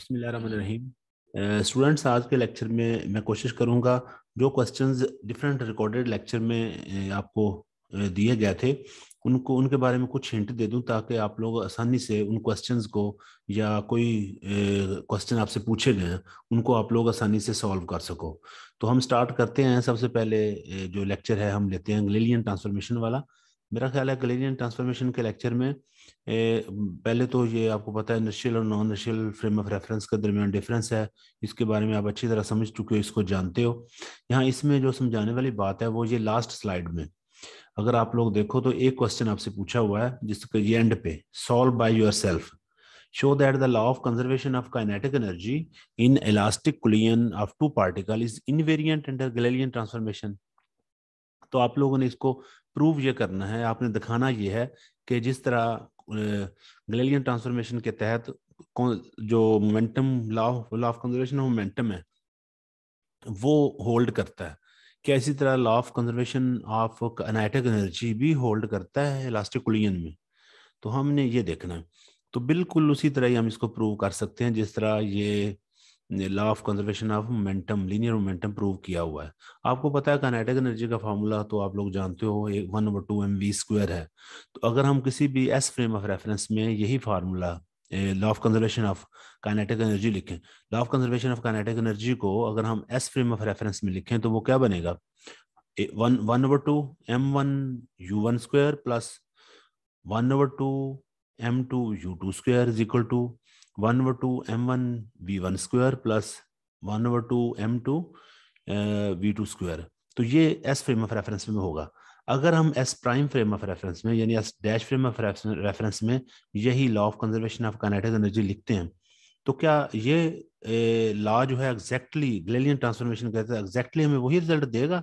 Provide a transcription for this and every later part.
बसमीम स्टूडेंट्स हम्म। आज के लेक्चर में मैं कोशिश करूंगा जो क्वेश्चंस डिफरेंट रिकॉर्डेड लेक्चर में आपको दिए गए थे उनको उनके बारे में कुछ हिंट दे दूं ताकि आप लोग आसानी से उन क्वेश्चंस को या कोई क्वेश्चन आपसे पूछे गए उनको आप लोग आसानी से सॉल्व कर सको तो हम स्टार्ट करते हैं सबसे पहले जो लेक्चर है हम लेते हैं ग्लेलियन ट्रांसफॉर्मेशन वाला मेरा ख्याल है गलेरियन ट्रांसफॉर्मेशन के लेक्चर में ए, पहले तो ये आपको पता है इनिशियल और non inertial frame of reference के दरमियान डिफरेंस है इसके बारे में आप अच्छी तरह समझ चुके हो इसको जानते हो यहाँ इसमें जो समझाने वाली बात है वो ये लास्ट स्लाइड में अगर आप लोग देखो तो एक क्वेश्चन आपसे पूछा हुआ है जिसके ये एंड पे solve by yourself show that the law of conservation of kinetic energy in elastic collision of two particle is invariant under Galilean transformation तो आप लोगों ने इसको प्रूव ये करना है आपने दिखाना ये है कि जिस तरह गलेलियन ट्रांसफॉर्मेशन के तहत जो momentum law of conservation of momentum है वो होल्ड करता है क्या इसी तरह law of conservation of kinetic energy भी होल्ड करता है इलास्टिक कुलियन में तो हमने ये देखना है तो बिल्कुल उसी तरह ही हम इसको प्रूव कर सकते हैं जिस तरह ये law of conservation of momentum linear momentum prove किया हुआ है आपको पता है कनेटिक एनर्जी का फार्मूला तो आप लोग जानते हो एक one over two M V square है तो अगर हम किसी भी एस फ्रेम ऑफ रेफरेंस में यही formula law of conservation of kinetic energy लिखें law of conservation of kinetic energy को अगर हम एस फ्रेम ऑफ रेफरेंस में लिखें तो वो क्या बनेगा one one over two M one U one square plus one over two M two U two square is equal to one over two M one V one square plus one over two M two V two square तो ये S frame of reference में होगा अगर हम S prime frame of reference में यानी S dash frame of reference में यही law of conservation of kinetic energy लिखते हैं तो क्या ये लॉ जो है एग्जैक्टली ग्लेलियन ट्रांसफॉर्मेशन कहते हैं एग्जैक्टली हमें वही रिजल्ट देगा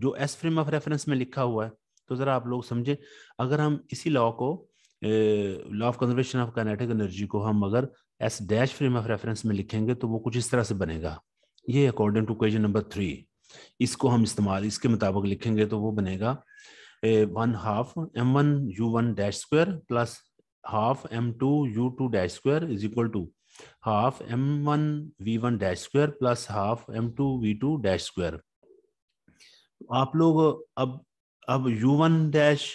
जो एस फ्रेम ऑफ रेफरेंस में लिखा हुआ है तो ज़रा आप लोग समझे अगर हम इसी लॉ को law of conservation of kinetic energy को हम अगर S dash frame of reference में लिखेंगे तो वो कुछ इस तरह से बनेगा ये according to question number three इसको हम इस्तेमाल इसके मुताबिक लिखेंगे तो वो बनेगा a one half M one U one dash square plus half M two U two dash square is equal to half M one V one dash square plus half M two V two dash square आप लोग अब अब U one dash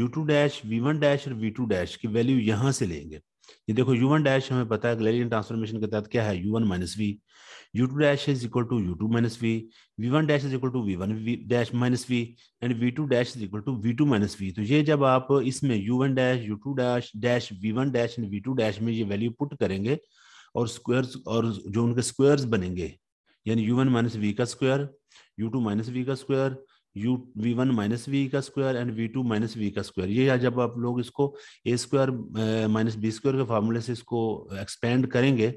U two dash V one dash और V two dash की value यहां से लेंगे ये देखो यू वन डैश हमें पता है ग्लेलियन ट्रांसफॉर्मेशन के तहत क्या है U one minus V U two dash is equal to U two minus V V one dash is equal to V one dash minus V and V two dash is equal to V two minus V तो ये जब आप इसमें U one dash U two dash dash V one dash and V two dash में ये value put करेंगे और square और जो उनके स्क्वेयर बनेंगे यानी यू वन माइनस वी का square U two minus V का square U V one minus V का square and V two minus V का स्क्वायर ये जब आप लोग इसको A square minus B square के फार्मूले से इसको एक्सपेंड करेंगे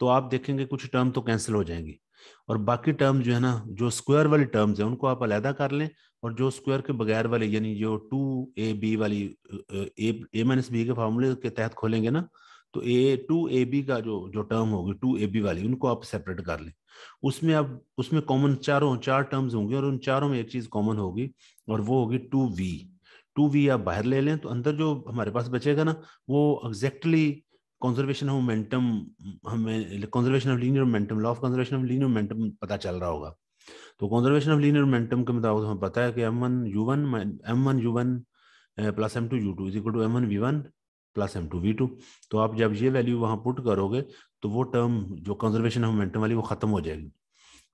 तो आप देखेंगे कुछ टर्म तो कैंसिल हो जाएंगी और बाकी टर्म जो है ना जो स्क्वायर वाली टर्म्स है उनको आप अलहदा कर लें और जो स्क्वायर के बगैर वाले यानी जो टू ए बी वाली ए माइनस बी के फार्मूले के तहत खोलेंगे ना तो ए टू ए बी का जो जो टर्म होगी टू ए बी वाली उनको आप सेपरेट कर लें उसमें अब उसमें कॉमन चारों चार टर्म्स होंगे और उन चारों में एक चीज कॉमन होगी और वो होगी टू वी टू वी आप बाहर ले लें तो अंदर जो हमारे पास बचेगा ना वो एग्जैक्टली कंजर्वेशन ऑफ मोमेंटम हमें conservation of linear momentum law of conservation of linear momentum पता चल रहा होगा तो कंजर्वेशन ऑफ लीनियर मोमेंटम के मुताबिक हमें पता है कि M one U one M one U one plus M two U two is equal to M one V one plus M two V two तो आप जब ये वैल्यू वहां पुट करोगे तो वो टर्म जो कंजर्वेशन ऑफ मोमेंटम वाली वो ख़त्म हो जाएगी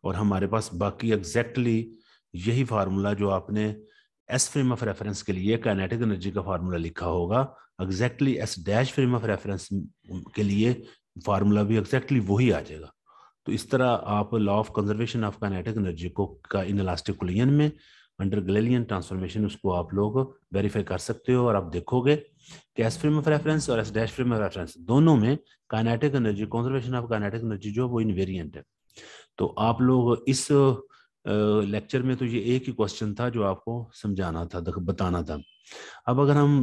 और हमारे पास बाकी एग्जैक्टली exactly यही फार्मूला जो आपने एस फ्रेम ऑफ रेफरेंस के लिए काइनेटिक एनर्जी का फार्मूला लिखा होगा exactly S dash frame of reference के लिए फार्मूला भी एग्जैक्टली exactly वही आ जाएगा तो इस तरह आप law of conservation of kinetic energy को का इन इलास्टिक में अंडर ग्लेलियन ट्रांसफॉर्मेशन उसको आप लोग वेरीफाई कर सकते हो और आप देखोगे कि एस फ्रेम ऑफ रेफरेंस और S dash frame of reference दोनों में kinetic energy conservation of kinetic energy जो है वो इनवेरियंट है तो आप लोग इस लेक्चर में तो ये एक ही क्वेश्चन था जो आपको समझाना था बताना था अब अगर हम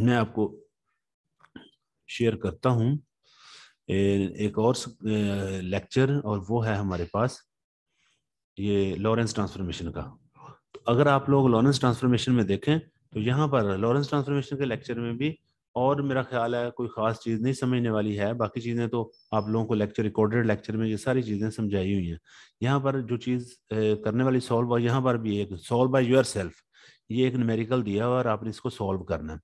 मैं आपको शेयर करता हूँ एक और लेक्चर और वो है हमारे पास ये लॉरेंस ट्रांसफॉर्मेशन का तो अगर आप लोग लॉरेंस ट्रांसफॉर्मेशन में देखें तो यहाँ पर लॉरेंस ट्रांसफॉर्मेशन के लेक्चर में भी और मेरा ख्याल है कोई खास चीज़ नहीं समझने वाली है बाकी चीज़ें तो आप लोगों को लेक्चर रिकॉर्डेड लेक्चर में ये सारी चीज़ें समझाई हुई हैं यहाँ पर जो चीज़ करने वाली सॉल्व यहाँ पर भी एक सॉल्व बाय योर सेल्फ ये एक न्यूमेरिकल दिया और आपने इसको सॉल्व करना है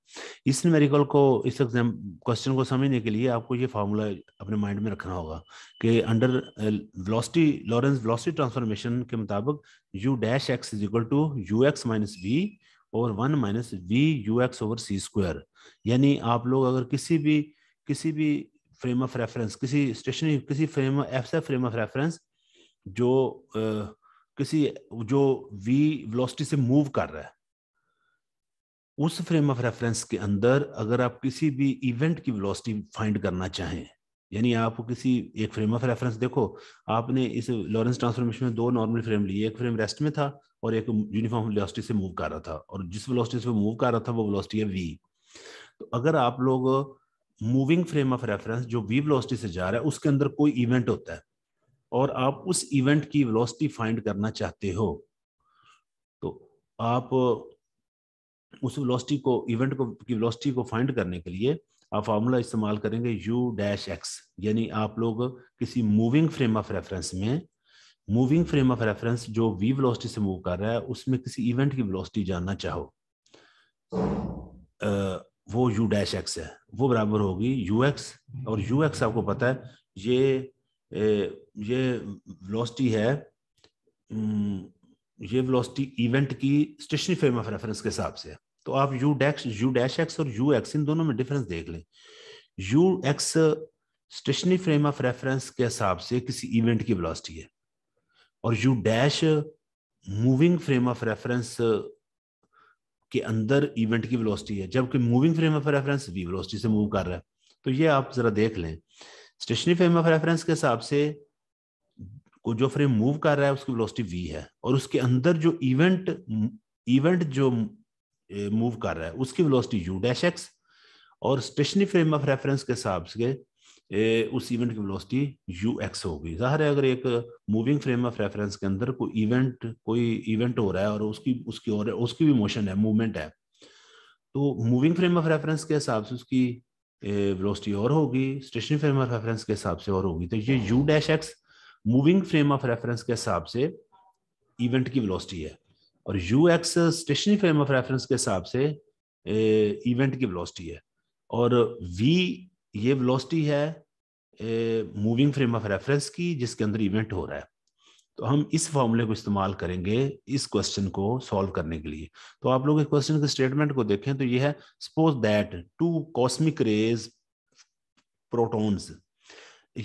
इस न्यूमेरिकल को इस एग्जाम क्वेश्चन को समझने के लिए आपको ये फार्मूला अपने माइंड में रखना होगा कि under velocity Lorentz velocity transformation के मुताबिक U dash X is equal to U X minus B और one minus V U X over C square यानी आप लोग अगर किसी भी किसी भी फ्रेम ऑफ रेफरेंस किसी स्टेशनरी किसी फ्रेम ऐसा फ्रेम ऑफ रेफरेंस जो आ, किसी जो वी वेलोसिटी से मूव कर रहा है उस फ्रेम ऑफ रेफरेंस के अंदर अगर आप किसी भी इवेंट की वेलोसिटी फाइंड करना चाहें यानी आप किसी एक फ्रेम ऑफ रेफरेंस देखो आपने इस लॉरेंस ट्रांसफॉर्मेशन में दो नॉर्मल फ्रेम लिए एक फ्रेम रेस्ट में था और एक यूनिफॉर्म वेलोसिटी से मूव कर रहा था और जिस वेलोसिटी से मूव कर रहा था वो वेलोसिटी है वी तो अगर आप लोग मूविंग फ्रेम ऑफ रेफरेंस जो वी वेलोसिटी से जा रहा है उसके अंदर कोई इवेंट होता है और आप उस इवेंट की वेलोसिटी फाइंड करना चाहते हो तो आप उस वेलोसिटी को इवेंट को की वेलोसिटी को फाइंड करने के लिए आप फार्मूला इस्तेमाल करेंगे यू डैश एक्स यानी आप लोग किसी मूविंग फ्रेम ऑफ रेफरेंस में मूविंग फ्रेम ऑफ रेफरेंस जो वी वेलोसिटी से मूव कर रहा है उसमें किसी इवेंट की वेलोसिटी जानना चाहो आ, वो यू डैश एक्स है वो बराबर होगी यू एक्स और यू एक्स आपको पता है ये ये वेलोसिटी है ये वेलोसिटी इवेंट की स्टेशनरी फ्रेम ऑफ रेफरेंस के हिसाब से है तो आप U dash U dash X और यू एक्स इन दोनों में डिफरेंस देख लें U X stationary frame of reference के हिसाब से किसी इवेंट की वेलोसिटी है और U dash moving frame of reference के अंदर इवेंट की वेलोसिटी है जबकि moving frame of reference V velocity से मूव कर रहा है तो ये आप जरा देख लें स्टेशनरी फ्रेम ऑफ रेफरेंस के हिसाब से को जो फ्रेम मूव कर रहा है उसकी वेलोसिटी वी है और उसके अंदर जो इवेंट इवेंट जो मूव कर रहा है उसकी वेलोसिटी यू डैश एक्स और स्टेशनरी फ्रेम ऑफ रेफरेंस के हिसाब से उस इवेंट की वेलोसिटी यू एक्स होगी जाहिर है अगर एक मूविंग फ्रेम ऑफ रेफरेंस के अंदर कोई इवेंट कोई इवेंट हो रहा है और उसकी उसकी और उसकी भी मोशन है मूवमेंट है तो मूविंग फ्रेम ऑफ रेफरेंस के हिसाब से उसकी वेलोसिटी और होगी स्टेशनरी फ्रेम ऑफ रेफरेंस के हिसाब से और होगी तो ये U dash X moving frame of reference के हिसाब से इवेंट की वेलोसिटी है और U X stationary frame of reference के हिसाब से इवेंट की वेलोसिटी है और वी ये वेलोसिटी है मूविंग फ्रेम ऑफ रेफरेंस की जिसके अंदर इवेंट हो रहा है तो हम इस फॉर्मूले को इस्तेमाल करेंगे इस क्वेश्चन को सॉल्व करने के लिए तो आप लोग इस क्वेश्चन के स्टेटमेंट को देखें तो ये है suppose that two cosmic rays protons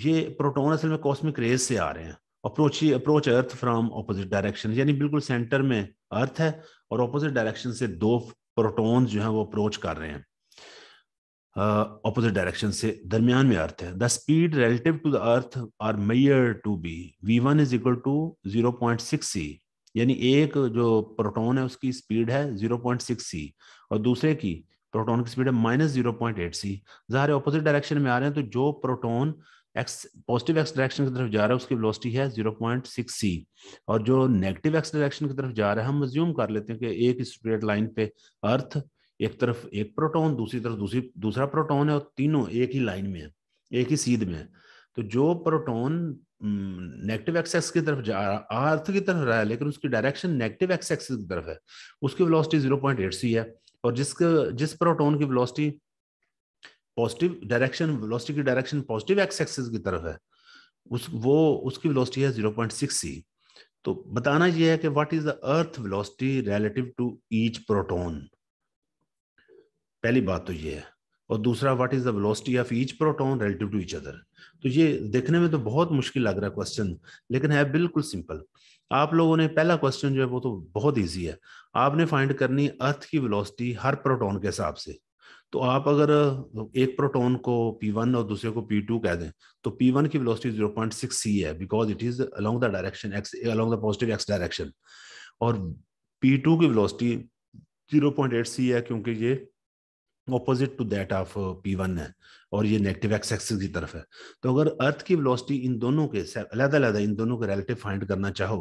ये प्रोटॉन असल में कॉस्मिक रेज से आ रहे हैं अप्रोच ही approach earth from opposite direction यानी बिल्कुल सेंटर में अर्थ है और ऑपोजिट डायरेक्शन से दो प्रोटॉन्स जो है वो अप्रोच कर रहे हैं ऑपोजिट uh, डायरेक्शन से दरमियान में अर्थ है the speed relative to the earth are measured to be V one is equal to zero point six C यानी एक जो प्रोटोन है उसकी स्पीड है जीरो पॉइंट सिक्स सी और दूसरे की प्रोटोन की स्पीड है minus zero point eight C ज़ाहिर ऑपोजिट डायरेक्शन में आ रहे हैं तो जो proton X positive X direction की तरफ जा रहा है उसकी वेलोसिटी है जीरो पॉइंट सिक्स सी और जो नेगेटिव एक्स डायरेक्शन की तरफ जा रहा है हम अज्यूम कर लेते हैं कि एक स्ट्रेट लाइन पे अर्थ एक तरफ एक प्रोटोन दूसरी तरफ दूसरी दूसरा प्रोटोन है और तीनों एक ही लाइन में है एक ही सीध में है तो जो प्रोटोन नेगेटिव एक्सेस की तरफ जा रहा अर्थ की तरफ रहा है लेकिन उसकी डायरेक्शन नेगेटिव एक्सेस की तरफ है उसकी velocity zero point eight C है और जिसके जिस प्रोटोन की वेलोसिटी पॉजिटिव डायरेक्शन वेलोसिटी की डायरेक्शन पॉजिटिव एक्स एक्सिस की तरफ है उस वो उसकी वेलोसिटी है 0.6 सी तो बताना यह है कि what is the earth velocity relative to each proton पहली बात तो ये है और दूसरा what is the velocity of each proton relative to each other तो ये देखने में तो बहुत मुश्किल लग रहा है क्वेश्चन लेकिन है बिल्कुल सिंपल आप लोगों ने पहला क्वेश्चन जो है वो तो बहुत ईजी है आपने फाइंड करनी अर्थ की वेलोसिटी हर प्रोटॉन के हिसाब से तो आप अगर एक प्रोटॉन को P1 और दूसरे को P2 कह दें तो P1 की वेलोसिटी 0.6 c है because it is along the direction x along the positive x direction और P2 की वेलोसिटी 0.8 c है क्योंकि ये opposite to that of P one है और ये नेगेटिव एक्स एक्सिस की तरफ है तो अगर अर्थ की वेलोसिटी इन दोनों के अलग अलग इन दोनों के रिलेटिव फाइंड करना चाहो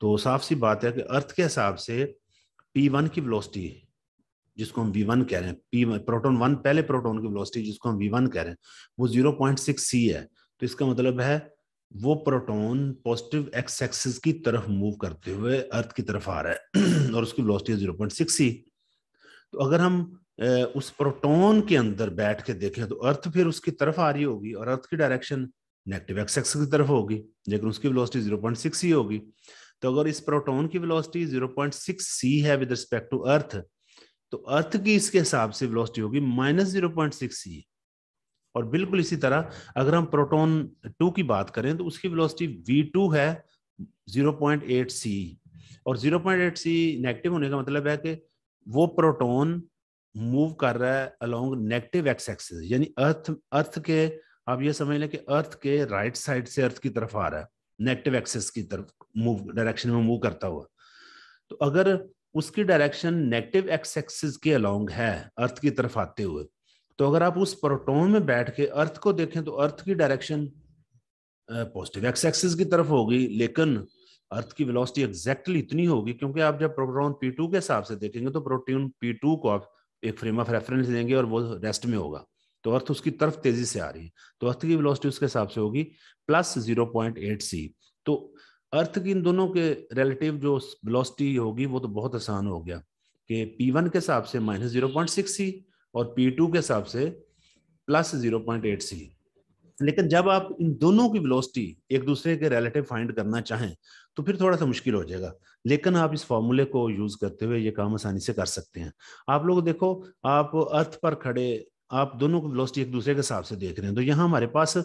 तो साफ सी बात है कि अर्थ के हिसाब से पी वन की वेलोसिटी जिसको हम वी वन कह रहे हैं पी प्रोटोन वन पहले प्रोटोन की वेलोसिटी जिसको हम वी वन कह रहे हैं वो जीरो पॉइंट सिक्स सी है तो इसका मतलब है वो प्रोटोन पॉजिटिव एक्स एक्सिस की तरफ मूव करते हुए अर्थ की तरफ आ रहा है और उसकी velocity zero point six C तो अगर हम उस प्रोटोन के अंदर बैठ के देखें तो अर्थ फिर उसकी तरफ आ रही होगी और अर्थ की डायरेक्शन नेगेटिव एक्स एक्सिस की तरफ होगी लेकिन उसकी वेलोसिटी जीरो पॉइंट सिक्स ही होगी तो अगर इस प्रोटोन की velocity zero point six C है विद रिस्पेक्ट टू अर्थ तो अर्थ की इसके हिसाब से वेलोसिटी होगी minus zero point six C और बिल्कुल इसी तरह अगर हम प्रोटोन टू की बात करें तो उसकी वेलोसिटी वी टू है जीरो पॉइंट एट सी और zero point eight C negative होने का मतलब है कि वो प्रोटोन मूव कर रहा है अलोंग नेगेटिव एक्स एक्सिस यानी अर्थ अर्थ के आप ये समझ लें कि अर्थ के राइट साइड से अर्थ की तरफ आ रहा है नेगेटिव एक्सेस की तरफ मूव डायरेक्शन में मूव करता हुआ तो अगर उसकी डायरेक्शन नेगेटिव एक्स एक्सिस के अलोंग है अर्थ की तरफ आते हुए तो अगर आप उस प्रोटोन में बैठ के अर्थ को देखें तो अर्थ की डायरेक्शन पॉजिटिव एक्स एक्सिस की तरफ होगी लेकिन अर्थ की वेलोसिटी एग्जैक्टली इतनी होगी क्योंकि आप जब प्रोटोन पी टू के हिसाब से देखेंगे तो प्रोटीन पी टू को आप एक फ्रेम ऑफ रेफरेंस देंगे और वो रेस्ट में होगा तो अर्थ उसकी तरफ तेजी से आ रही है तो अर्थ की वेलोसिटी उसके हिसाब से होगी plus zero point eight C तो अर्थ की इन दोनों के रिलेटिव जो वेलोसिटी होगी वो तो बहुत आसान हो गया कि P1 के हिसाब से minus zero point six C और पी टू के हिसाब से plus zero point eight C लेकिन जब आप इन दोनों की वेलोसिटी एक दूसरे के रिलेटिव फाइंड करना चाहें तो फिर थोड़ा सा मुश्किल हो जाएगा लेकिन आप इस फॉर्मूले को यूज करते हुए ये काम आसानी से कर सकते हैं आप लोग देखो आप अर्थ पर खड़े आप दोनों की वेलोसिटी एक दूसरे के हिसाब से देख रहे हैं तो यहाँ हमारे पास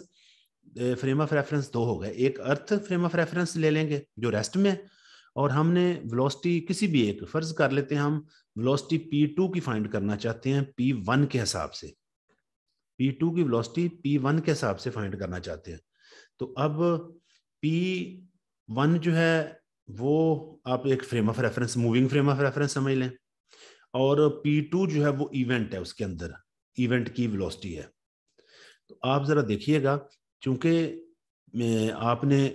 फ्रेम ऑफ रेफरेंस दो हो गए एक अर्थ फ्रेम ऑफ रेफरेंस ले लेंगे जो रेस्ट में और हमने वेलोसिटी किसी भी एक फर्ज कर लेते हैं हम वेलोसिटी पी टू की फाइंड करना चाहते हैं पी वन के हिसाब से पी टू की वेलोसिटी पी वन के हिसाब से फाइंड करना चाहते हैं तो अब पी वन जो है वो आप एक frame of reference moving frame of reference समझ लें और पी टू जो है वो इवेंट है उसके अंदर इवेंट की वेलोसिटी है तो आप जरा देखिएगा चूंकि आपने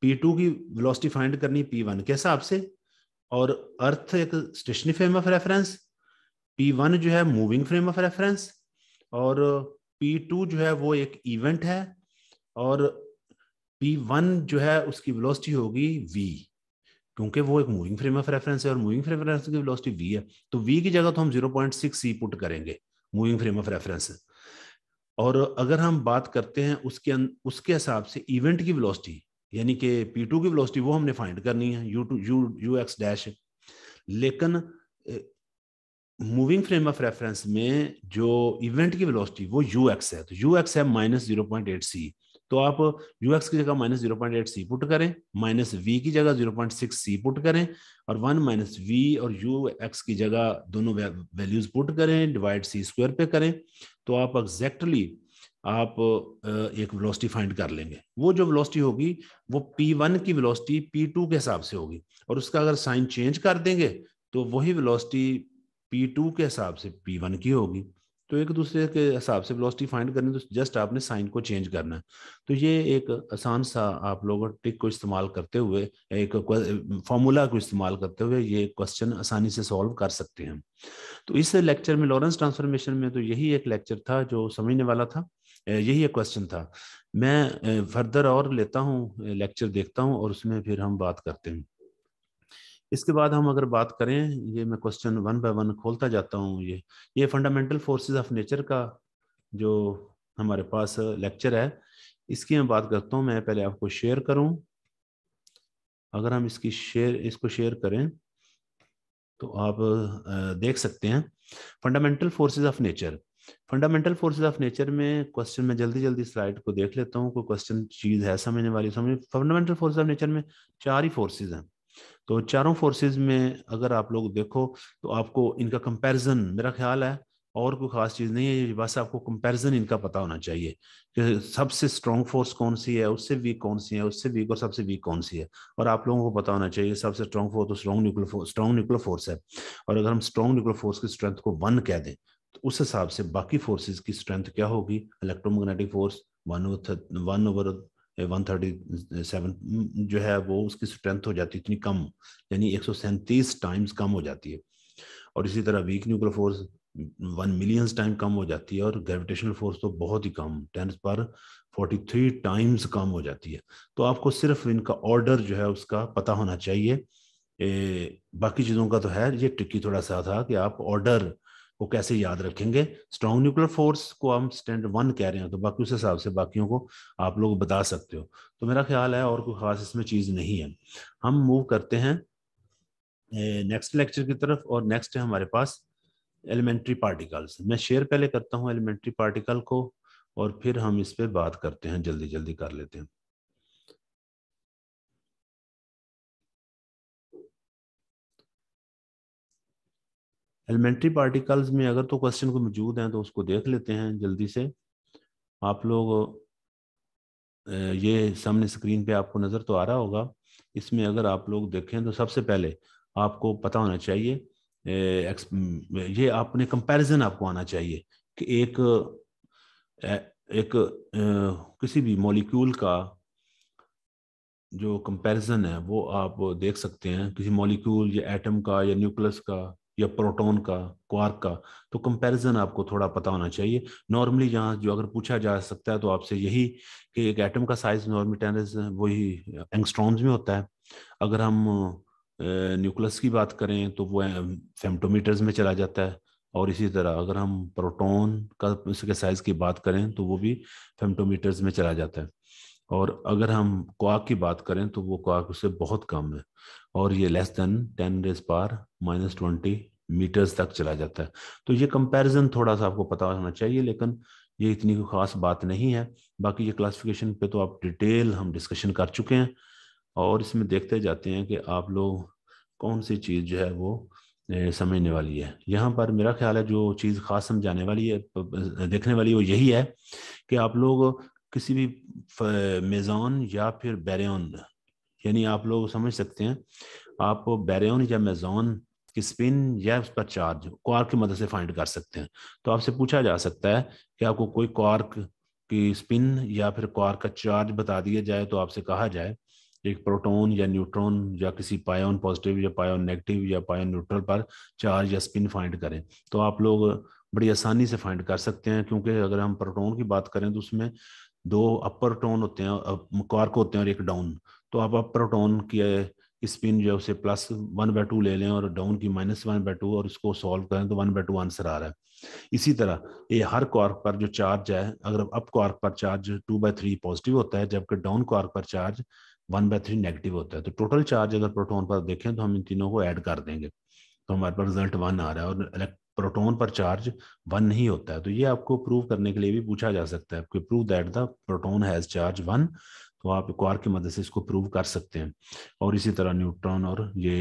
पी टू की वेलोसिटी फाइंड करनी पी वन के हिसाब से और अर्थ एक stationary frame of reference P one जो है मूविंग फ्रेम ऑफ रेफरेंस और पी टू जो है वो एक इवेंट है और पी वन जो है उसकी वेलोसिटी होगी वी क्योंकि वो एक मूविंग फ्रेम ऑफ रेफरेंस है और मूविंग फ्रेम ऑफ रेफरेंस की वेलोसिटी वी है तो वी की जगह तो हम 0.6 सी पुट करेंगे मूविंग फ्रेम ऑफ रेफरेंस और अगर हम बात करते हैं उसके उसके हिसाब से इवेंट की वेलोसिटी यानी कि पी टू की वेलोसिटी वो हमने फाइंड करनी है U to U U X dash लेकिन मूविंग फ्रेम ऑफ रेफरेंस में जो इवेंट की वेलोसिटी वो यू एक्स है तो यू एक्स है minus zero point eight C तो आप यू एक्स की जगह minus zero point eight C put करें माइनस वी की जगह zero point six C put करें और वन माइनस वी और यू एक्स की जगह दोनों वैल्यूज पुट करें डिवाइड सी स्क्वायर पे करें तो आप एग्जैक्टली आप एक वेलोसिटी फाइंड कर लेंगे वो जो वेलोसिटी होगी वो P1 की वेलोसिटी P2 के हिसाब से होगी और उसका अगर साइन चेंज कर देंगे तो वही वेलोसिटी P2 के हिसाब से P1 की होगी तो एक दूसरे के हिसाब से वेलोसिटी फाइंड करनी तो जस्ट आपने साइन को चेंज करना है तो ये एक आसान सा आप लोग ट्रिक को इस्तेमाल करते हुए एक फॉर्मूला को इस्तेमाल करते हुए ये क्वेश्चन आसानी से सॉल्व कर सकते हैं तो इस लेक्चर में लॉरेंस ट्रांसफॉर्मेशन में तो यही एक लेक्चर था जो समझने वाला था यही एक क्वेश्चन था मैं फर्दर और लेता हूँ लेक्चर देखता हूँ और उसमें फिर हम बात करते हैं इसके बाद हम अगर बात करें ये मैं क्वेश्चन वन बाय वन खोलता जाता हूँ ये ये फंडामेंटल फोर्सेस ऑफ नेचर का जो हमारे पास लेक्चर है इसकी मैं बात करता हूँ मैं पहले आपको शेयर करूँ अगर हम इसकी शेयर इसको शेयर करें तो आप देख सकते हैं fundamental forces of nature fundamental forces of nature में क्वेश्चन में जल्दी जल्दी स्लाइड को देख लेता हूँ कोई क्वेश्चन चीज है समझने वाली समझ फंडामेंटल फोर्सेज ऑफ नेचर में चार ही फोर्सेज हैं तो चारों फोर्सेस में अगर आप लोग देखो तो आपको इनका कंपैरिजन मेरा ख्याल है और कोई खास चीज़ नहीं है बस आपको कंपैरिजन इनका पता होना चाहिए कि सबसे स्ट्रॉन्ग फोर्स कौन सी है उससे वीक कौन सी है उससे वीक और सबसे वीक कौन सी है और आप लोगों को पता होना चाहिए सबसे स्ट्रॉन्ग फोर्स तो strong nuclear force strong nuclear force है और अगर हम स्ट्रॉन्ग न्यूक्लियर फोर्स की स्ट्रेंथ को वन कह दें तो उस हिसाब से बाकी फोर्सेज की स्ट्रेंथ क्या होगी electromagnetic force one one over one thirty seven जो है वो उसकी स्ट्रेंथ हो जाती है इतनी कम यानी एक सौ सैंतीस टाइम्स कम हो जाती है और इसी तरह weak nuclear force one millions time कम हो जाती है और ग्रेविटेशनल फोर्स तो बहुत ही कम टेंस पर 43 टाइम्स कम हो जाती है तो आपको सिर्फ इनका ऑर्डर जो है उसका पता होना चाहिए ए, बाकी चीज़ों का तो है ये टिक्की थोड़ा सा था कि आप ऑर्डर वो कैसे याद रखेंगे स्ट्रॉन्ग न्यूक्लियर फोर्स को हम स्टैंड वन कह रहे हैं तो बाकी उस हिसाब से बाकियों को आप लोग बता सकते हो तो मेरा ख्याल है और कोई खास इसमें चीज़ नहीं है हम मूव करते हैं नेक्स्ट लेक्चर की तरफ और नेक्स्ट है हमारे पास एलिमेंट्री पार्टिकल्स मैं शेयर पहले करता हूँ एलिमेंट्री पार्टिकल को और फिर हम इस पर बात करते हैं जल्दी जल्दी कर लेते हैं एलिमेंट्री पार्टिकल्स में अगर तो क्वेश्चन को मौजूद हैं तो उसको देख लेते हैं जल्दी से आप लोग ये सामने स्क्रीन पे आपको नज़र तो आ रहा होगा इसमें अगर आप लोग देखें तो सबसे पहले आपको पता होना चाहिए ये आपने कंपैरिजन आपको आना चाहिए कि एक एक किसी भी मॉलिक्यूल का जो कंपैरिजन है वो आप देख सकते हैं किसी मॉलिक्यूल या एटम का या न्यूक्लियस का या प्रोटॉन का क्वार्क का तो कंपैरिजन आपको थोड़ा पता होना चाहिए नॉर्मली जहाँ जो अगर पूछा जा सकता है तो आपसे यही कि एक एटम का साइज नॉर्मली टेन वही एंगस्ट्रॉम्स में होता है अगर हम न्यूक्लियस की बात करें तो वो फेमटोमीटर्स में चला जाता है और इसी तरह अगर हम प्रोटॉन का उसके साइज की बात करें तो वो भी फेमटोमीटर्स में चला जाता है और अगर हम क्वाक की बात करें तो वो क्वाक उससे बहुत कम है और ये less than ten raise power minus twenty metres तक चला जाता है तो ये कंपैरिजन थोड़ा सा आपको पता होना चाहिए लेकिन ये इतनी कोई ख़ास बात नहीं है बाकी ये क्लासिफिकेशन पे तो आप डिटेल हम डिस्कशन कर चुके हैं और इसमें देखते जाते हैं कि आप लोग कौन सी चीज़ जो है वो समझने वाली है यहाँ पर मेरा ख्याल है जो चीज़ ख़ास समझाने वाली है देखने वाली वो यही है कि आप लोग किसी भी मेज़ान या फिर बैरियन यानी आप लोग समझ सकते हैं आप बैरियन या मेजोन की स्पिन या उस पर चार्ज क्वार्क की मदद से फाइंड कर सकते हैं तो आपसे पूछा जा सकता है कि आपको कोई क्वार्क की स्पिन या फिर क्वार्क का चार्ज बता दिया जाए तो आपसे कहा जाए एक प्रोटॉन या न्यूट्रॉन या किसी पायोन पॉजिटिव या पायोन नेगेटिव या पायोन न्यूट्रल पर चार्ज या स्पिन फाइंड करें तो आप लोग बड़ी आसानी से फाइंड कर सकते हैं क्योंकि अगर हम प्रोटॉन की बात करें तो उसमें दो अपर टोन होते हैं क्वार्क होते हैं और एक डाउन तो आप आप प्रोटोन की स्पिन uh, जो है उसे प्लस वन बाय टू ले लें और डाउन की माइनस वन बाय टू और उसको सॉल्व करें तो वन बाय टू आंसर आ रहा है इसी तरह ये हर क्वार्क पर जो चार्ज है अगर अप क्वार्क पर charge two by three positive होता है जबकि डाउन क्वार्क पर charge one by three negative होता है तो टोटल चार्ज अगर प्रोटोन पर देखें तो हम इन तीनों को ऐड कर देंगे तो हमारे पास रिजल्ट वन आ रहा है और प्रोटोन पर चार्ज वन नहीं होता है तो ये आपको प्रूव करने के लिए भी पूछा जा सकता है prove that the proton has charge one तो आप क्वार की मदद से इसको प्रूव कर सकते हैं और इसी तरह न्यूट्रॉन और ये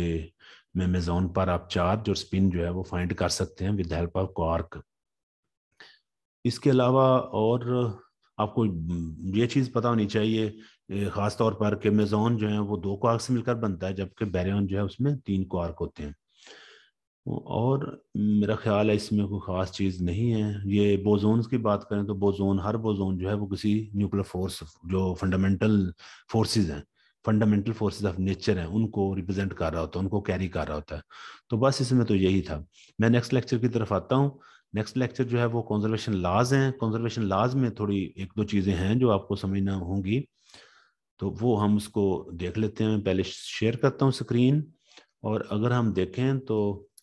मेमेजोन पर आप चार्ज और स्पिन जो है वो फाइंड कर सकते हैं विद हेल्प ऑफ क्वार्क इसके अलावा और आपको ये चीज़ पता होनी चाहिए ख़ास तौर पर कि मेजोन जो है वो दो क्वार्क से मिलकर बनता है जबकि बैरियन जो है उसमें तीन क्वार्क होते हैं और मेरा ख्याल है इसमें कोई ख़ास चीज़ नहीं है ये बोजोन्स की बात करें तो बोजोन हर बोजोन जो है वो किसी न्यूक्लियर फोर्स जो फंडामेंटल फोर्सेस हैं फंडामेंटल फोर्सेस ऑफ नेचर हैं उनको रिप्रेजेंट कर रहा होता है उनको कैरी कर रहा होता है तो बस इसमें तो यही था मैं नेक्स्ट लेक्चर की तरफ आता हूँ नेक्स्ट लेक्चर जो है वो कंजर्वेशन लाज हैं कंजर्वेशन लाज में थोड़ी एक दो चीज़ें हैं जो आपको समझना होंगी तो वो हम उसको देख लेते हैं पहले शेयर करता हूँ स्क्रीन और अगर हम देखें तो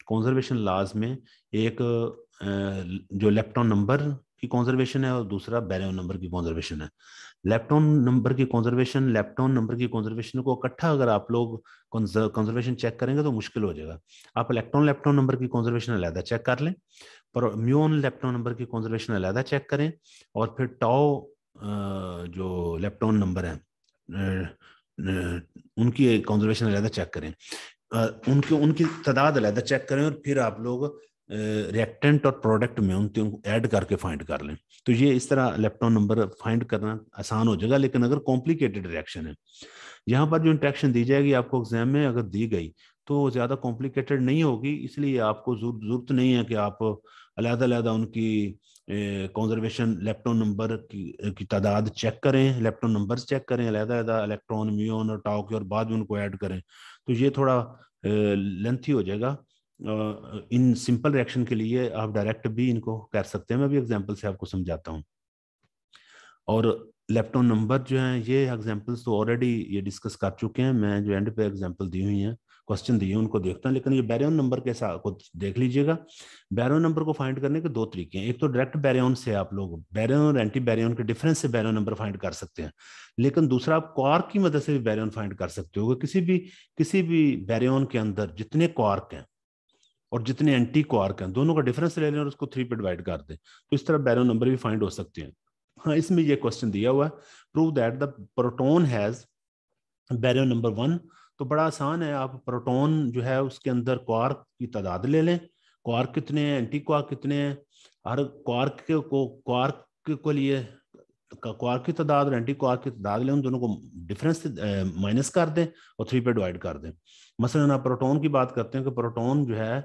कॉन्जर्वेशन लाज में एक जो लेप्टॉन नंबर की कॉन्जर्वेशन है और दूसरा बैरियम नंबर की कॉन्जर्वेशन है लेप्टॉन नंबर की कॉन्जर्वेशन लेप्टॉन नंबर की कॉन्जर्वेशन को इकट्ठा अगर आप लोग कॉन्जर्वेशन चेक करेंगे तो मुश्किल हो जाएगा आप इलेक्ट्रॉन लेप्टॉन नंबर की कॉन्जर्वेशन अलहदा चेक कर लें पर म्यून लेप्टॉन नंबर की कॉन्जर्वेशन अलहदा चेक करें और फिर टाओ जो लेप्टॉन नंबर है उनकी कॉन्जर्वेशन अलहदा चेक करें उनके उनकी तादाद अलहदा चेक करें और फिर आप लोग रिएक्टेंट और प्रोडक्ट में उनके ऐड करके फाइंड कर लें तो ये इस तरह इलेक्ट्रॉन नंबर फाइंड करना आसान हो जाएगा लेकिन अगर कॉम्प्लिकेटेड रिएक्शन है यहाँ पर जो इंट्रैक्शन दी जाएगी आपको एग्जाम में अगर दी गई तो ज़्यादा कॉम्प्लिकेटेड नहीं होगी इसलिए आपको ज़रूरत नहीं है कि आप अलहदा अलहदा उनकी कॉन्जर्वेशन इलेक्ट्रॉन नंबर की, की तादाद चेक करें इलेक्ट्रॉन नंबर चेक करें अलहदा अलहदा इलेक्ट्रॉन म्यून और टाओ और बाद में उनको ऐड करें तो ये थोड़ा लेंथी हो जाएगा इन सिंपल रिएक्शन के लिए आप डायरेक्ट भी इनको कर सकते हैं मैं भी एग्जाम्पल से आपको समझाता हूँ और लेप्टोन नंबर जो है ये एग्जाम्पल्स तो ऑलरेडी ये डिस्कस कर चुके हैं मैं जो एंड पे एग्जाम्पल दी हुई हैं क्वेश्चन दिए उनको देखता हूँ लेकिन ये बैरियन नंबर के साथ को देख लीजिएगा बैरियन नंबर को फाइंड करने के दो तरीके हैं एक तो डायरेक्ट बैरियन से आप लोग बैरियन और एंटी बैरियन के डिफरेंस से बैरियन नंबर फाइंड कर सकते हैं लेकिन दूसरा आप कॉर्क की मदद से भी बैरियन फाइंड कर सकते हो किसी भी किसी भी बैरियन के अंदर जितने कॉर्क हैं और जितने एंटी कॉर्क हैं दोनों का डिफरेंस ले लें और उसको थ्री पे डिवाइड कर दें तो इस तरह बैरियन नंबर भी फाइंड हो सकते हैं हाँ इसमें यह क्वेश्चन दिया हुआ है prove that the proton has baryon number one तो बड़ा आसान है आप प्रोटॉन जो है उसके अंदर क्वार्क की तादाद ले लें क्वार्क कितने हैं एंटी क्वार्क कितने हैं हर क्वार्क के को क्वार्क को लिए क्वार्क की तादाद और एंटी क्वार्क की तादाद लें उन दोनों को डिफरेंस माइनस कर दें और थ्री पे डिवाइड कर दें मसलन आप प्रोटोन की बात करते हैं कि प्रोटोन जो है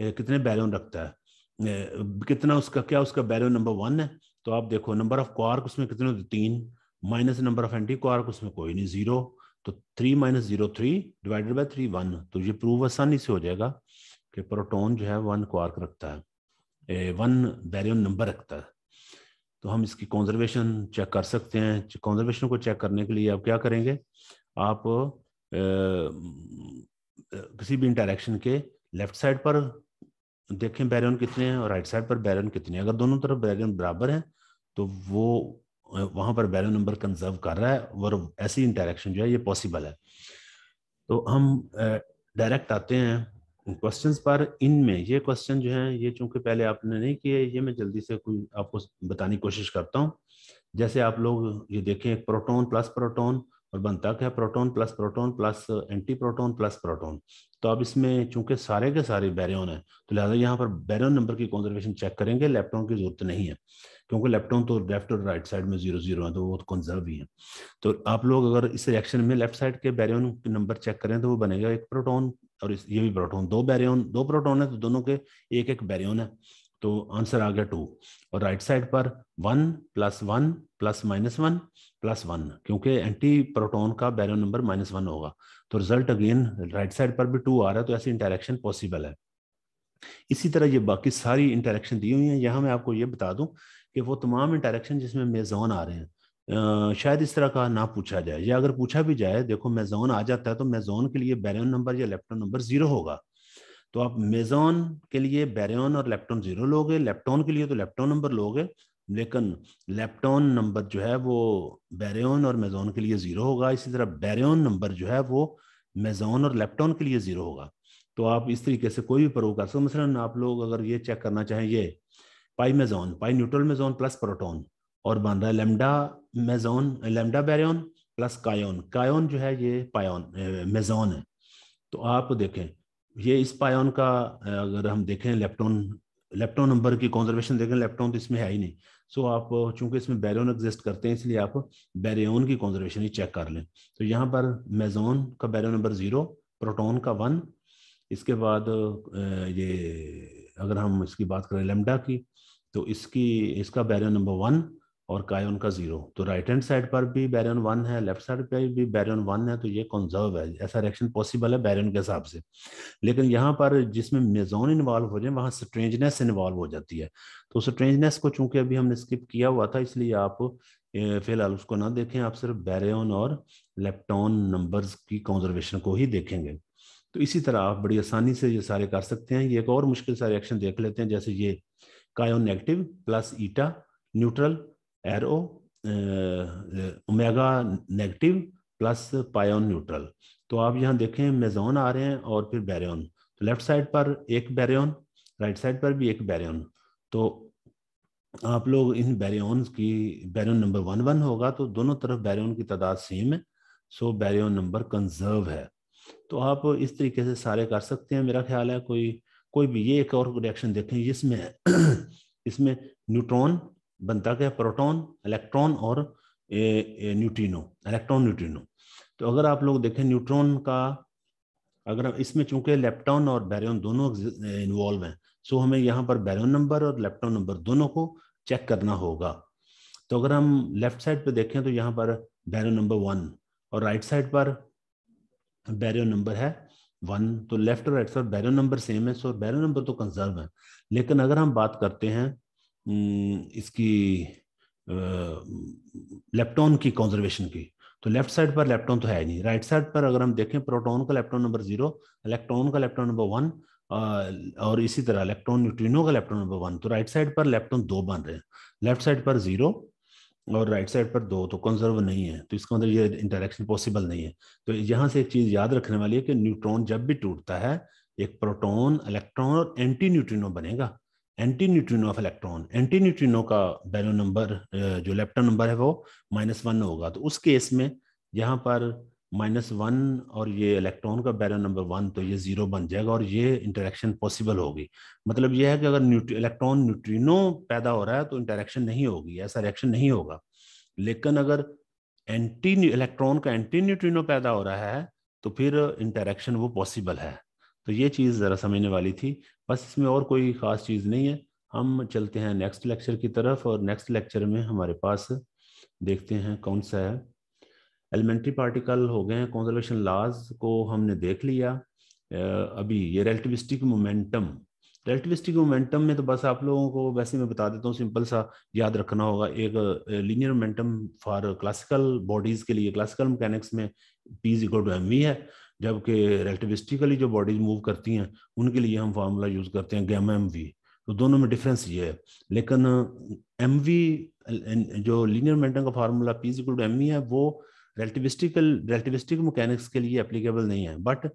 कितने बैलून रखता है कितना उसका क्या उसका बैलून नंबर वन है तो आप देखो नंबर ऑफ क्वार्क उसमें कितने होते तीन minus number of anti quark उसमें कोई नहीं जीरो तो three minus zero three divided by three one तो ये प्रूव आसानी से हो जाएगा कि प्रोटोन जो है वन क्वार्क रखता है ए, वन बैरियन नंबर रखता है तो हम इसकी कॉन्जर्वेशन चेक कर सकते हैं कॉन्जर्वेशन को चेक करने के लिए आप क्या करेंगे आप ए, किसी भी इंटरेक्शन के लेफ्ट साइड पर देखें बैरियन कितने हैं और राइट साइड पर बैरियन कितने हैं अगर दोनों तरफ बैरियन बराबर हैं तो वो वहां पर वैल्यू नंबर कंजर्व कर रहा है और ऐसी इंटरेक्शन जो है ये पॉसिबल है तो हम डायरेक्ट आते हैं क्वेश्चंस पर इनमें ये क्वेश्चन जो है ये चूंकि पहले आपने नहीं किए ये मैं जल्दी से कोई आपको बताने की कोशिश करता हूँ जैसे आप लोग ये देखें एक प्रोटोन प्लस प्रोटोन और बनता क्या proton plus proton plus anti proton plus proton तो अब इसमें चूंकि सारे के सारे बैरियन है तो लिहाजा यहाँ पर बैरियन नंबर की कॉन्जर्वेशन चेक करेंगे इलेक्ट्रॉन की जरूरत नहीं है क्योंकि लेप्टॉन तो लेफ्ट और राइट साइड में जीरो जीरो हैं तो वो कंजर्व तो ही है तो आप लोग अगर इस रिएक्शन में लेफ्ट साइड के बैरियन नंबर चेक करें तो वो बनेगा एक प्रोटोन और इस ये भी प्रोटोन दो बैरियन दो प्रोटोन है तो दोनों के एक एक बैरियन है तो आंसर आ गया टू और राइट साइड पर one plus one plus minus one plus one क्योंकि एंटी प्रोटोन का बैरियन नंबर माइनस वन होगा तो रिजल्ट अगेन राइट साइड पर भी टू आ रहा है तो ऐसी इंटरेक्शन पॉसिबल है इसी तरह ये बाकी सारी इंटरेक्शन दी हुई है यहां मैं आपको ये बता दूं कि वो तमाम इंटरेक्शन जिसमें मेजोन आ रहे हैं आ, शायद इस तरह का ना पूछा जाए या अगर पूछा भी जाए देखो मेजोन आ जाता है तो मेजोन के लिए बैरियन नंबर या लेप्टॉन नंबर जीरो होगा तो आप मेजोन के लिए बैरियन और लेप्टोन जीरो लोगे लेप्टोन के लिए तो लेप्टोन नंबर लोगे लेकिन लेप्टोन नंबर जो है वो बैरियन और मेजोन के लिए जीरो होगा इसी तरह बैरियन नंबर जो है वो मेजोन और लेप्टोन के लिए जीरो होगा तो आप इस तरीके से कोई भी प्रो कर सकते मसलन आप लोग अगर ये चेक करना चाहें ये pi meson pi neutral meson plus proton और बन रहा है lambda meson lambda baryon plus kaon kaon जो है ये पायोन मेजोन है तो आप देखें ये इस पायोन का अगर हम देखें लेप्टोन लेप्टोन नंबर की कॉन्जर्वेशन देखें लेप्टोन तो इसमें है ही नहीं सो so आप चूंकि इसमें बैरियन एग्जिस्ट करते हैं इसलिए आप बैरियन की कॉन्जर्वेशन ही चेक कर लें तो यहाँ पर मेजोन का बैरियन नंबर जीरो प्रोटोन का वन इसके बाद ये अगर हम इसकी बात करें लेमडा की तो इसकी इसका बैरियर नंबर वन और कायन का जीरो तो राइट हैंड साइड पर भी बैरियन वन है लेफ्ट साइड पर भी बैरियन वन है तो ये कॉन्जर्व है ऐसा रिएक्शन पॉसिबल है बैरियन के हिसाब से लेकिन यहाँ पर जिसमें मेजोन इन्वॉल्व हो जाए वहाँ स्ट्रेंजनेस इन्वॉल्व हो जाती है तो स्ट्रेंजनेस को चूंकि अभी हमने स्किप किया हुआ था इसलिए आप फिलहाल उसको ना देखें आप सिर्फ बैरियन और लेप्टॉन नंबर की कॉन्जर्वेशन को ही देखेंगे तो इसी तरह आप बड़ी आसानी से ये सारे कर सकते हैं ये एक और मुश्किल सा रिएक्शन देख लेते हैं जैसे ये kaon negative plus eta neutral arrow omega negative plus pion neutral तो आप यहाँ देखें मेजोन आ रहे हैं और फिर बैरियन तो लेफ्ट साइड पर एक बैरियन राइट साइड पर भी एक बैरियन तो आप लोग इन बैरियन की बैरियन नंबर वन वन होगा तो दोनों तरफ बैरियन की तादाद सेम है सो बैरियन नंबर कंजर्व है तो आप इस तरीके से सारे कर सकते हैं मेरा ख्याल है कोई कोई भी ये एक और रिएक्शन देखें जिसमें इसमें न्यूट्रॉन बनता क्या प्रोटॉन इलेक्ट्रॉन और न्यूट्रिनो इलेक्ट्रॉन न्यूट्रिनो तो अगर आप लोग देखें न्यूट्रॉन का अगर इसमें चूंकि लेप्टॉन और बैरियन दोनों इन्वॉल्व हैं सो हमें यहाँ पर बैरियन नंबर और लेप्टॉन नंबर दोनों को चेक करना होगा तो अगर हम लेफ्ट साइड पर देखें तो यहाँ पर बैरियन नंबर वन और राइट साइड पर बैरियो नंबर है वन तो लेफ्ट और राइट सर बैरियो नंबर सेम है सो बैरियो नंबर तो कंजर्व है लेकिन अगर हम बात करते हैं हम्म, इसकी लेप्टॉन की कंजर्वेशन की तो लेफ्ट साइड पर लेप्टॉन तो है नहीं राइट साइड पर अगर हम देखें प्रोटॉन का लेप्टॉन नंबर जीरो इलेक्ट्रॉन का लेप्टॉन नंबर वन और इसी तरह इलेक्ट्रॉन न्यूट्रिनो का लेप्टॉन नंबर वन तो राइट साइड पर लेप्टॉन दो बन रहे हैं लेफ्ट साइड पर जीरो और राइट साइड पर दो तो कंजर्व नहीं है तो इसका मतलब ये इंटरेक्शन पॉसिबल नहीं है तो यहाँ से एक चीज़ याद रखने वाली है कि न्यूट्रॉन जब भी टूटता है एक प्रोटॉन इलेक्ट्रॉन और एंटी न्यूट्रिनो बनेगा anti neutrino of electron anti neutrino का बैलो नंबर जो लेप्टन नंबर है वो माइनस वन होगा तो उस केस में यहाँ पर माइनस वन और ये इलेक्ट्रॉन का बैरल नंबर वन तो ये जीरो बन जाएगा और ये इंटरेक्शन पॉसिबल होगी मतलब ये है कि अगर न्यूट्री इलेक्ट्रॉन न्यूट्रिनो पैदा हो रहा है तो इंटरेक्शन नहीं होगी ऐसा रिएक्शन नहीं होगा लेकिन अगर एंटी इलेक्ट्रॉन का एंटी न्यूट्रिनो पैदा हो रहा है तो फिर इंटरेक्शन वो पॉसिबल है तो ये चीज़ ज़रा समझने वाली थी बस इसमें और कोई ख़ास चीज़ नहीं है हम चलते हैं नेक्स्ट लेक्चर की तरफ और नेक्स्ट लेक्चर में हमारे पास देखते हैं कौन सा है एलिमेंट्री पार्टिकल हो गए हैं कॉन्जर्वेशन लाज को हमने देख लिया अभी ये रेलेटिविस्टिक मोमेंटम रेलेटिविस्टिक मोमेंटम में तो बस आप लोगों को वैसे मैं बता देता हूँ सिंपल सा याद रखना होगा एक linear momentum for classical bodies के लिए क्लासिकल मैकेनिक्स में P is is equal to M V है जबकि रेलेटिविस्टिकली जो बॉडीज मूव करती हैं उनके लिए हम फार्मूला यूज करते हैं गैमा एम वी तो दोनों में डिफरेंस ये है लेकिन एम वी जो लीनियर मोमेंटम का formula P is is equal to M V है वो relativistic relativistic mechanics के लिए applicable नहीं है but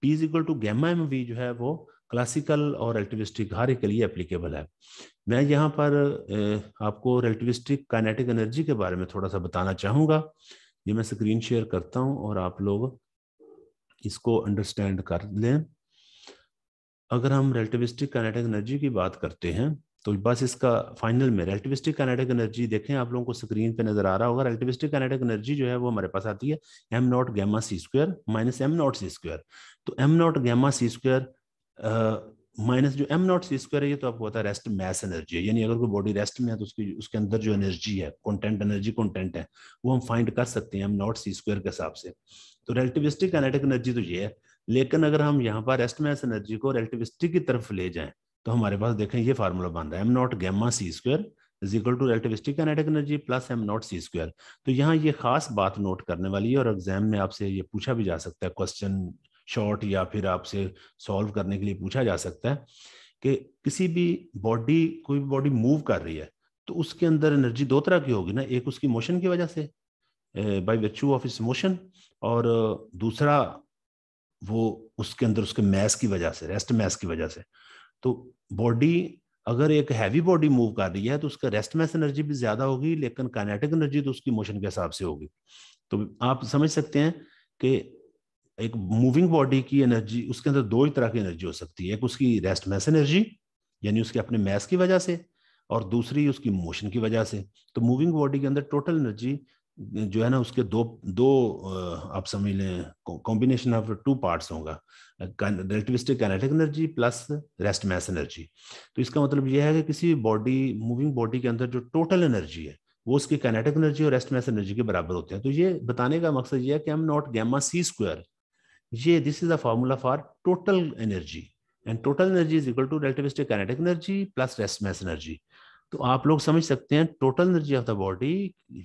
P is equal to gamma M V जो है वो क्लासिकल और रेलेटिविस्टिक हर के लिए एप्लीकेबल है मैं यहाँ पर आपको रेलेटिविस्टिक काइनेटिक एनर्जी के बारे में थोड़ा सा बताना चाहूँगा ये मैं स्क्रीन शेयर करता हूँ और आप लोग इसको अंडरस्टैंड कर लें अगर हम रेलेटिविस्टिक काइनेटिक एनर्जी की बात करते हैं तो बस इसका फाइनल में रेल्टिविस्टिक कैनेटिक एनर्जी देखें आप लोगों को स्क्रीन पे नजर आ रहा होगा रेलेटिविस्टिक कैनेटिक एनर्जी जो है वो हमारे पास आती है M naught gamma C square minus M naught C square तो M naught gamma C square minus जो एम नॉट सी स्क्वेयर है ये तो आपको पता है रेस्ट मैस एनर्जी है यानी अगर कोई बॉडी रेस्ट में है तो उसकी उसके अंदर जो एनर्जी है कॉन्टेंट एनर्जी कॉन्टेंट है वो हम फाइंड कर सकते हैं एम नॉट सी स्क्वेयर के हिसाब से तो रेल्टिविस्टिक कैनेटिक एनर्जी तो ये है लेकिन अगर हम यहाँ पर रेस्ट मैस एनर्जी को रेल्टिविस्टिक की तरफ ले जाएं तो हमारे पास देखें ये फार्मूला बन रहा है M naught gamma C square is equal to relativistic kinetic energy plus M naught C square तो यहाँ ये खास बात नोट करने वाली है और एग्जाम में आपसे ये पूछा भी जा सकता है क्वेश्चन शॉर्ट या फिर आपसे सॉल्व करने के लिए पूछा जा सकता है कि किसी भी बॉडी कोई भी बॉडी मूव कर रही है तो उसके अंदर एनर्जी दो तरह की होगी ना एक उसकी मोशन की वजह से बाय वर्च्यू ऑफ इस मोशन और दूसरा वो उसके अंदर उसके मैस की वजह से रेस्ट मैस की वजह से तो बॉडी अगर एक हैवी बॉडी मूव कर रही है तो उसका रेस्ट मैस एनर्जी भी ज्यादा होगी लेकिन काइनेटिक एनर्जी तो उसकी मोशन के हिसाब से होगी तो आप समझ सकते हैं कि एक मूविंग बॉडी की एनर्जी उसके अंदर दो ही तरह की एनर्जी हो सकती है एक उसकी रेस्ट मैस एनर्जी यानी उसके अपने मैस की वजह से और दूसरी उसकी मोशन की वजह से तो मूविंग बॉडी के अंदर टोटल एनर्जी जो है ना उसके दो दो आप समझ लें कॉम्बिनेशन ऑफ टू पार्ट्स होगा relativistic kinetic energy plus rest mass energy तो इसका मतलब यह है कि किसी बॉडी मूविंग बॉडी के अंदर जो टोटल एनर्जी है वो उसकी काइनेटिक एनर्जी और रेस्ट मैस एनर्जी के बराबर होते हैं तो ये बताने का मकसद ये है कि M naught gamma C square ये this is a formula for total energy and total energy is equal to relativistic kinetic energy plus rest mass energy तो आप लोग समझ सकते हैं total energy of the body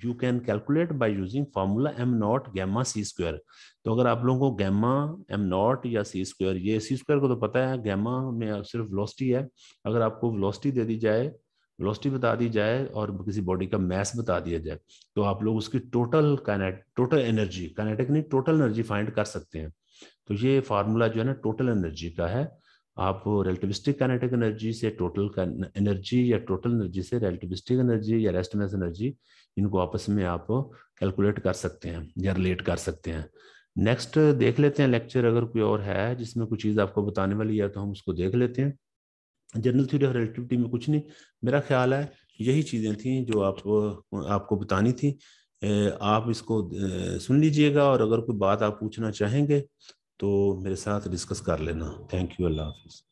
you can calculate by using formula M naught gamma C square तो अगर आप लोगों को गैमा एम नॉट या सी स्क्वायर ये सी स्क्वायर को तो पता है गैमा में सिर्फ वेलोसिटी है अगर आपको वेलोसिटी दे दी जाए वेलोसिटी बता दी जाए और किसी बॉडी का मैस बता दिया जाए तो आप लोग उसकी टोटल टोटल एनर्जी कैनेटिक नहीं टोटल एनर्जी फाइंड कर सकते हैं तो ये फार्मूला जो है ना टोटल एनर्जी का है आप रिलेटिविस्टिक काइनेटिक एनर्जी से टोटल एनर्जी या टोटल एनर्जी से रिलेटिविस्टिक एनर्जी या रेस्ट मैस एनर्जी इनको आपस में आप कैलकुलेट कर सकते हैं या रिलेट कर सकते हैं नेक्स्ट देख लेते हैं लेक्चर अगर कोई और है जिसमें कोई चीज़ आपको बताने वाली है तो हम उसको देख लेते हैं जनरल थ्योरी ऑफ रिलेटिविटी में कुछ नहीं मेरा ख्याल है यही चीज़ें थी जो आप आपको बतानी थी आप इसको सुन लीजिएगा और अगर कोई बात आप पूछना चाहेंगे तो मेरे साथ डिस्कस कर लेना थैंक यू अल्लाह हाफिज़